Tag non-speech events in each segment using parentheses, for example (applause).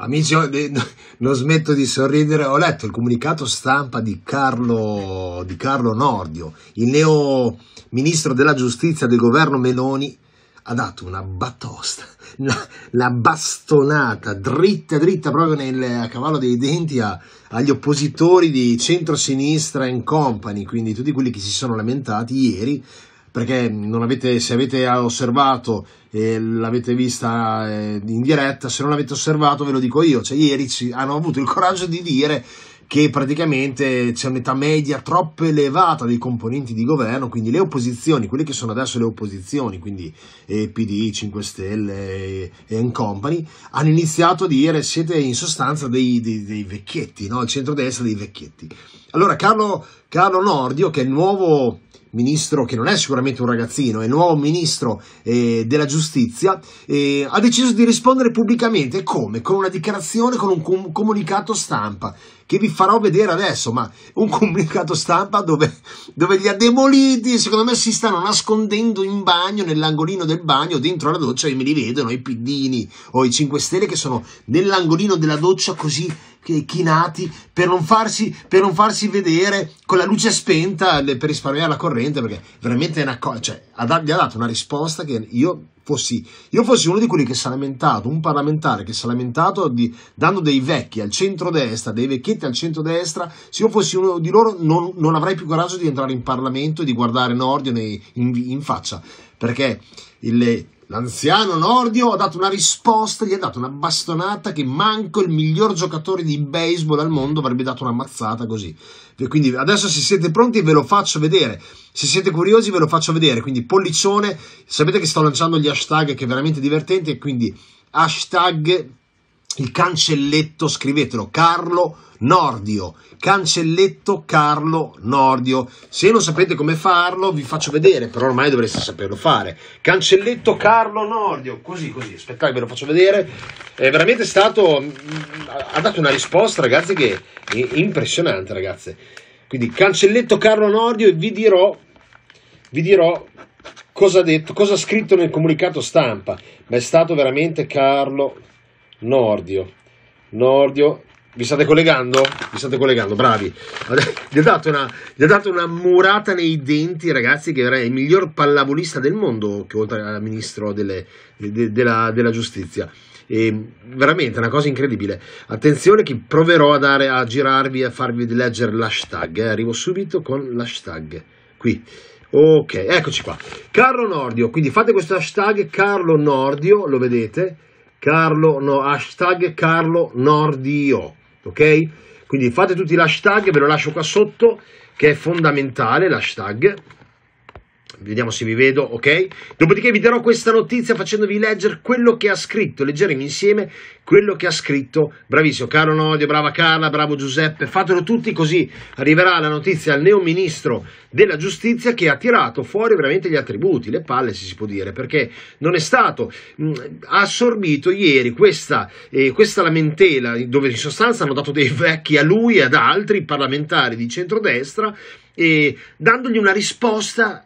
Amici, (laughs) non smetto di sorridere, ho letto il comunicato stampa di Carlo, di Carlo Nordio, il neo ministro della giustizia del governo Meloni, ha dato una batosta, (laughs) la bastonata dritta dritta proprio nel, a cavallo dei denti a, agli oppositori di centrosinistra and company, quindi tutti quelli che si sono lamentati ieri perché avete, se avete osservato e l'avete vista eh, in diretta, se non l'avete osservato ve lo dico io, cioè ieri hanno avuto il coraggio di dire che praticamente c'è un'età media troppo elevata dei componenti di governo, quindi le opposizioni, quelle che sono adesso le opposizioni, quindi eh, PD, 5 Stelle eh, e company, hanno iniziato a dire siete in sostanza dei, dei, dei vecchietti, no? il centrodestra dei vecchietti. Allora Carlo, Carlo Nordio, che è il nuovo ministro che non è sicuramente un ragazzino, è il nuovo ministro eh, della giustizia, eh, ha deciso di rispondere pubblicamente. Come? Con una dichiarazione, con un com- comunicato stampa che vi farò vedere adesso, ma un (laughs) comunicato stampa dove, dove gli demoliti, secondo me, si stanno nascondendo in bagno, nell'angolino del bagno, dentro la doccia, e me li vedono, i piddini o i 5 Stelle che sono nell'angolino della doccia così chinati per non, farsi, per non farsi vedere con la luce spenta per risparmiare la corrente, perché veramente è una cosa, cioè, gli ha dato una risposta che io fossi, io fossi uno di quelli che si è lamentato, un parlamentare che si è lamentato di, dando dei vecchi al centro-destra, dei vecchietti al centro-destra, se io fossi uno di loro non, non avrei più coraggio di entrare in Parlamento e di guardare Nordio in, in, in faccia, perché il L'anziano Nordio ha dato una risposta, gli ha dato una bastonata che manco il miglior giocatore di baseball al mondo avrebbe dato una mazzata così. Quindi adesso se siete pronti ve lo faccio vedere, se siete curiosi ve lo faccio vedere, quindi pollicione, sapete che sto lanciando gli hashtag che è veramente divertente, quindi hashtag il cancelletto, scrivetelo, Carlo Nordio, cancelletto Carlo Nordio. Se non sapete come farlo, vi faccio vedere, però ormai dovreste saperlo fare. Cancelletto Carlo Nordio, così, così, aspettate, ve lo faccio vedere. È veramente stato, mm, mm, ha dato una risposta, ragazzi, che è impressionante, ragazze. Quindi cancelletto Carlo Nordio e vi dirò, vi dirò cosa ha detto, cosa ha scritto nel comunicato stampa. Ma è stato veramente Carlo Nordio. Nordio, vi state collegando? Vi state collegando, bravi. Gli ha dato una, gli ha dato una murata nei denti, ragazzi, che era il miglior pallavolista del mondo, che oltre al ministro delle, de, de, della, della, giustizia. E veramente una cosa incredibile. Attenzione che proverò a, dare, a girarvi, a farvi leggere l'hashtag. Eh. Arrivo subito con l'hashtag. Qui. Ok, eccoci qua. Carlo Nordio, quindi fate questo hashtag Carlo Nordio, lo vedete? Carlo, no, hashtag Carlo Nordio, ok? Quindi fate tutti l'hashtag, ve lo lascio qua sotto, che è fondamentale l'hashtag vediamo se vi vedo, ok? Dopodiché vi darò questa notizia facendovi leggere quello che ha scritto, leggeremo insieme quello che ha scritto, bravissimo, caro Nodio, brava Carla, bravo Giuseppe, fatelo tutti così arriverà la notizia al neo ministro della giustizia che ha tirato fuori veramente gli attributi, le palle se si può dire, perché non è stato, mh, mm, ha assorbito ieri questa, eh, questa lamentela dove in sostanza hanno dato dei vecchi a lui e ad altri parlamentari di centrodestra, eh, dandogli una risposta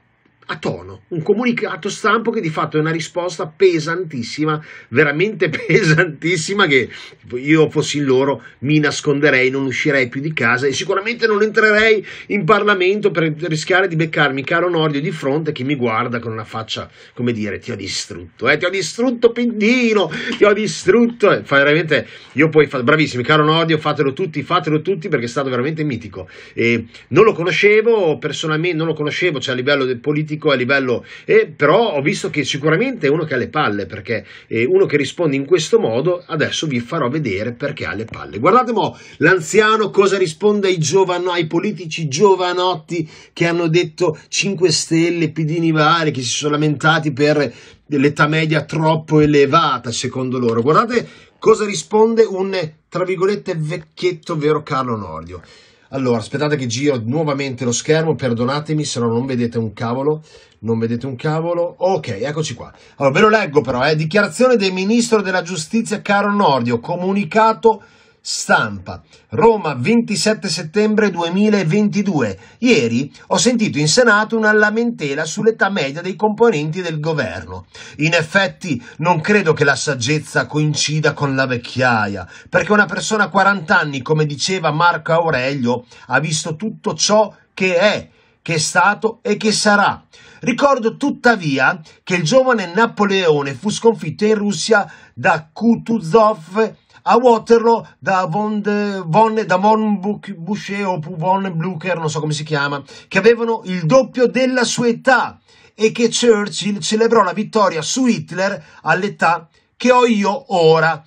a tono, un comunicato stampo che di fatto è una risposta pesantissima, veramente (laughs) pesantissima, che io fossi in loro mi nasconderei, non uscirei più di casa e sicuramente non entrerei in Parlamento per rischiare di beccarmi caro Nordio di fronte che mi guarda con una faccia, come dire, ti ho distrutto, eh, ti ho distrutto Pindino, ti ho distrutto, e eh, fa veramente, io poi, fa, bravissimi, caro Nordio, fatelo tutti, fatelo tutti perché è stato veramente mitico. E non lo conoscevo personalmente, non lo conoscevo, cioè a livello politico politico, a livello... Eh, però ho visto che sicuramente è uno che ha le palle, perché eh, uno che risponde in questo modo, adesso vi farò vedere perché ha le palle. Guardate mo, l'anziano cosa risponde ai, giovano, ai politici giovanotti che hanno detto 5 Stelle, Pidini vari, che si sono lamentati per l'età media troppo elevata secondo loro. Guardate cosa risponde un, tra virgolette, vecchietto vero Carlo Nordio. Allora, aspettate che giro nuovamente lo schermo, perdonatemi se no non vedete un cavolo, non vedete un cavolo. Ok, eccoci qua. Allora, ve lo leggo però, eh. Dichiarazione del Ministro della Giustizia Caro Nordio, comunicato Stampa, Roma 27 settembre 2022. Ieri ho sentito in Senato una lamentela sull'età media dei componenti del governo. In effetti non credo che la saggezza coincida con la vecchiaia, perché una persona a 40 anni, come diceva Marco Aurelio, ha visto tutto ciò che è che è stato e che sarà. Ricordo tuttavia che il giovane Napoleone fu sconfitto in Russia da Kutuzov a Waterloo da Von, de, von da Von Boucher o Von Blücher, non so come si chiama, che avevano il doppio della sua età e che Churchill celebrò la vittoria su Hitler all'età che ho io ora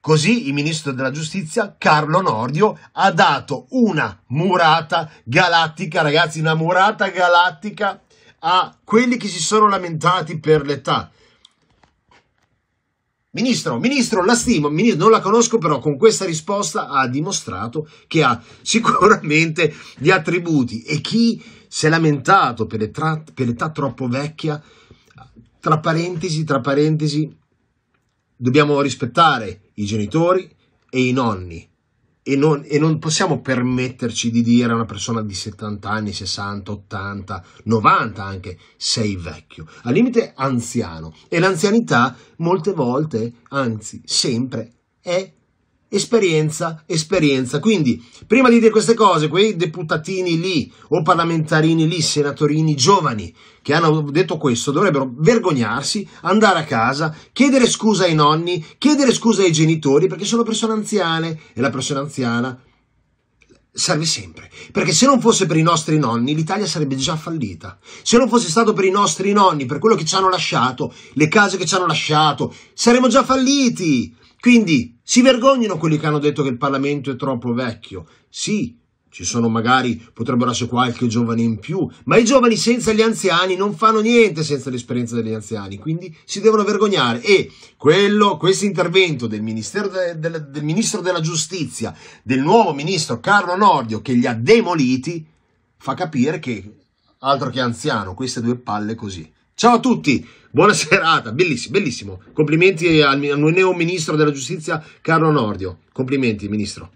Così il ministro della giustizia Carlo Nordio ha dato una murata galattica, ragazzi, una murata galattica a quelli che si sono lamentati per l'età. Ministro, ministro, la stimo, ministro, non la conosco, però con questa risposta ha dimostrato che ha (laughs) sicuramente gli attributi. E chi si è lamentato per, l'età, per l'età troppo vecchia, tra parentesi, tra parentesi, dobbiamo rispettare i genitori e i nonni. E non, e non, possiamo permetterci di dire a una persona di 70 anni, 60, 80, 90 anche, sei vecchio, al limite anziano. E l'anzianità molte volte, anzi sempre, è Esperienza, esperienza. Quindi, prima di dire queste cose, quei deputatini lì, o parlamentarini lì, senatorini giovani, che hanno detto questo, dovrebbero vergognarsi, andare a casa, chiedere scusa ai nonni, chiedere scusa ai genitori, perché sono persone anziane e la persona anziana serve sempre. Perché se non fosse per i nostri nonni, l'Italia sarebbe già fallita. Se non fosse stato per i nostri nonni, per quello che ci hanno lasciato, le case che ci hanno lasciato, saremmo già falliti. Quindi si vergognano quelli che hanno detto che il Parlamento è troppo vecchio. Sì, ci sono magari, potrebbero essere qualche giovane in più, ma i giovani senza gli anziani non fanno niente senza l'esperienza degli anziani, quindi si devono vergognare. E questo intervento del, de, del, del Ministro della Giustizia, del nuovo Ministro Carlo Nordio, che li ha demoliti, fa capire che, altro che anziano, queste due palle così. Ciao a tutti! Buona serata, bellissimo, bellissimo. Complimenti al, al neo ministro della giustizia Carlo Nordio. Complimenti, ministro.